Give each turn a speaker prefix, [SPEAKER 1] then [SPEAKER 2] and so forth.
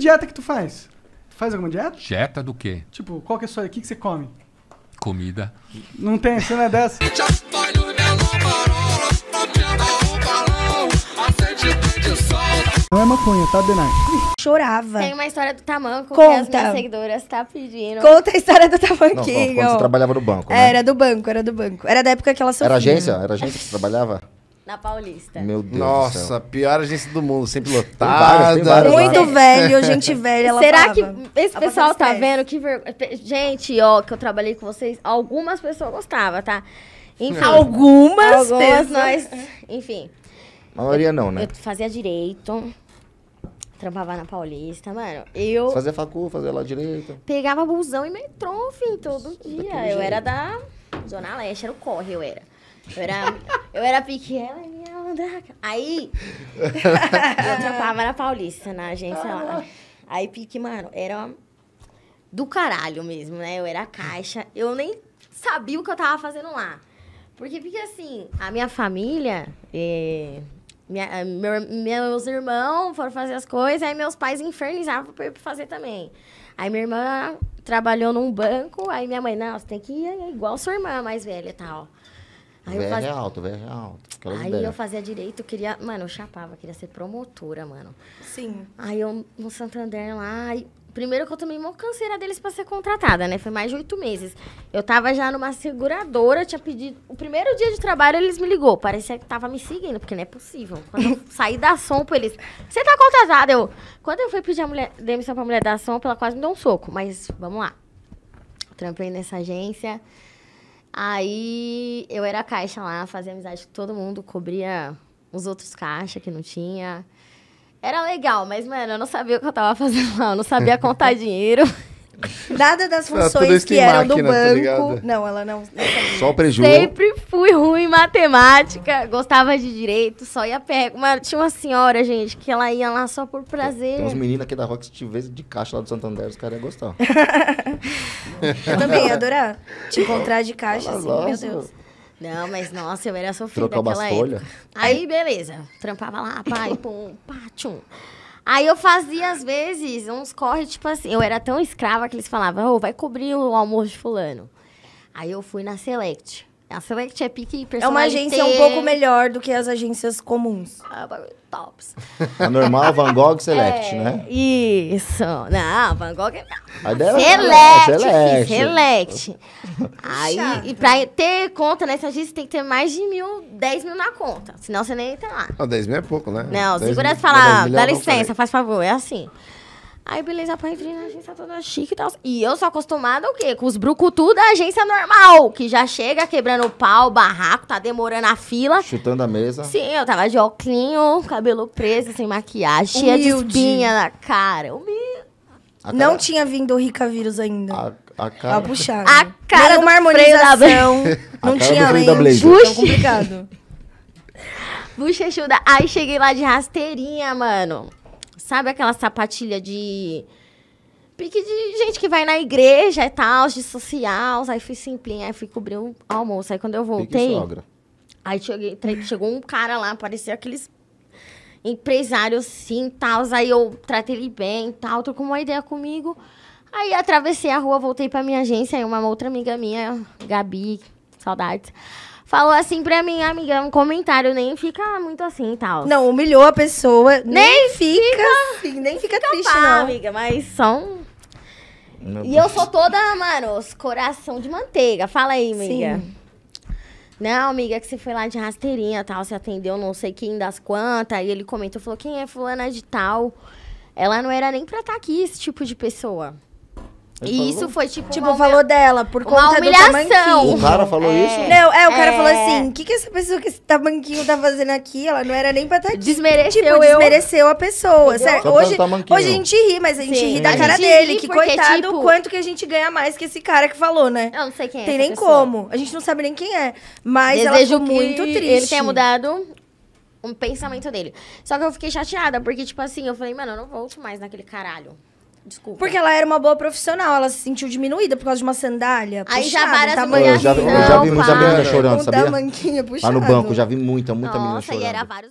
[SPEAKER 1] dieta que tu faz? Tu faz alguma dieta? Dieta do quê? Tipo, qual que é a sua... O que, que você come? Comida. Não tem, você não é dessa? Não é maconha, tá, Denai? Chorava. Tem uma história do tamanco Conta. que as minhas seguidoras tá pedindo. Conta a história do Não, quando você trabalhava no banco, né? Era do banco, era do banco. Era da época que ela sofria. Era agência? Era agência que você trabalhava? na Paulista. Meu Deus Nossa, pior agência do mundo, sempre lotada. Tem várias, tem várias né? Muito velho, gente velha. Ela Será falava. que esse pessoal tá vendo? Que vergonha. Gente, ó, que eu trabalhei com vocês, algumas pessoas gostavam, tá? Enfim, algumas, algumas pessoas. nós, enfim. A maioria não, né? Eu fazia direito, trampava na Paulista, mano. Eu Fazer facu, fazer lá direito. pegava busão e metrô, enfim, todo dia. Eu jeito. era da Zona Leste, era o corre, eu era. Eu era Eu era pequena e ia mandraca. Aí, eu trampava na Paulista, na agência lá. Aí, pique, mano, era do caralho mesmo, né? Eu era caixa. Eu nem sabia o que eu tava fazendo lá. Porque, porque assim, a minha família... É... Minha, meu, meus irmãos foram fazer as coisas, aí meus pais infernizavam pra eu fazer também. Aí minha irmã trabalhou num banco, aí minha mãe, não, você tem que ir é igual sua irmã mais velha e tal. Aí VR faz... alto, VR alto. Aí ideias. eu fazia direito, queria. Mano, eu chapava, queria ser promotora, mano. Sim. Aí eu no Santander lá. E... Primeiro que eu tomei uma canseira deles para ser contratada, né? Foi mais de oito meses. Eu tava já numa seguradora, tinha pedido. O primeiro dia de trabalho eles me ligou. Parecia que tava me seguindo, porque não é possível. Quando eu saí da Sompo, eles. Você tá contratada? Eu. Quando eu fui pedir a mulher, demissão pra mulher da Sompo, ela quase me deu um soco. Mas vamos lá. Trampei nessa agência. Aí eu era caixa lá, fazia amizade com todo mundo, cobria os outros caixas que não tinha. Era legal, mas, mano, eu não sabia o que eu tava fazendo lá, eu não sabia contar dinheiro. Nada das ah, funções que eram máquina, do tá banco. Tá não, ela não. não só prejuízo. Sempre fui ruim em matemática, gostava de direito, só ia pego Mas tinha uma senhora, gente, que ela ia lá só por prazer. Tem, tem uns meninos aqui da Rock, tivesse de caixa lá do Santander, os caras iam gostar. eu também ia adorar te encontrar de caixa, assim, meu Deus. Não, mas nossa, eu era sofrida Trocava naquela umas Folha. Aí, beleza. Trampava lá, pai, pum, pá, tchum. Aí eu fazia, às vezes, uns corres, tipo assim, eu era tão escrava que eles falavam, ô, oh, vai cobrir o almoço de fulano. Aí eu fui na Select. É, a Select é pique personalité. É uma agência um pouco melhor do que as agências comuns. Ah, tops. A é normal, Van Gogh Select, é, né? Isso. Não, Van Gogh é... é select, Select. Select. Aí, e pra ter conta nessa agência, tem que ter mais de mil, 10 mil na conta. Senão você nem entra lá. Ah, 10 mil é pouco, né? Não, segura mil, falar, dá licença, faz favor, é assim. Aí, beleza, pra entrei na agência toda chique e tal. E eu sou acostumada o quê? Com os brucutu da agência normal, que já chega quebrando o pau, barraco, tá demorando a fila. Chutando a mesa. Sim, eu tava de óculos, cabelo preso, sem maquiagem, Humilde. cheia de espinha na cara. Eu Cara... Não tinha vindo o Rica Vírus ainda. A... A cara. A puxada. A cara Uma harmonização. Não tinha lente. Então, complicado. Bochechuda. Aí cheguei lá de rasteirinha, mano. Sabe aquela sapatilha de. Pique de gente que vai na igreja e tal, de social. Aí fui simplinha, aí fui cobrir o almoço. Aí quando eu voltei. Aí cheguei, chegou um cara lá, parecia aqueles empresários sim tal. Aí eu tratei ele bem tal, trocou uma ideia comigo. Aí atravessei a rua, voltei pra minha agência. Aí uma outra amiga minha, Gabi, saudades. Falou assim pra mim, amiga, é um comentário, nem fica muito assim e tal. Não, humilhou a pessoa, nem, nem fica, fica assim, nem fica, fica triste, pá, não. amiga, mas são...
[SPEAKER 2] Meu e Deus. eu sou
[SPEAKER 1] toda, mano, coração de manteiga. Fala aí, amiga. Sim. Não, amiga, que você foi lá de rasteirinha tal, você atendeu não sei quem das quantas. E ele comentou, falou, quem é fulana de tal? Ela não era nem pra estar tá aqui, esse tipo de pessoa.
[SPEAKER 2] E isso foi tipo. Tipo, uma falou
[SPEAKER 1] dela, por uma conta humilhação. do tamanquinho. O cara falou é. isso? Não, é, o cara é. falou assim: o que, que essa pessoa que esse tamanquinho tá fazendo aqui? Ela não era nem pra estar tá aqui. Desmereceu. Tipo, eu. desmereceu a pessoa. Sério, hoje, hoje a gente ri, mas a gente Sim. ri da cara dele. que porque, coitado, tipo... quanto que a gente ganha mais que esse cara que falou, né? Eu não sei quem é. Tem nem pessoa. como. A gente não sabe nem quem é. Mas Desejo ela muito triste. Ele tenha mudado um pensamento dele. Só que eu fiquei chateada, porque, tipo assim, eu falei, mano, eu não volto mais naquele caralho. Desculpa. Porque ela era uma boa profissional, ela se sentiu diminuída por causa de uma sandália. Aí puxada, já várias tamanho... Eu já, eu já vi muita menina chorando, um sabia? Lá no banco, já vi muita, muita Nossa, menina chorando. e era vários.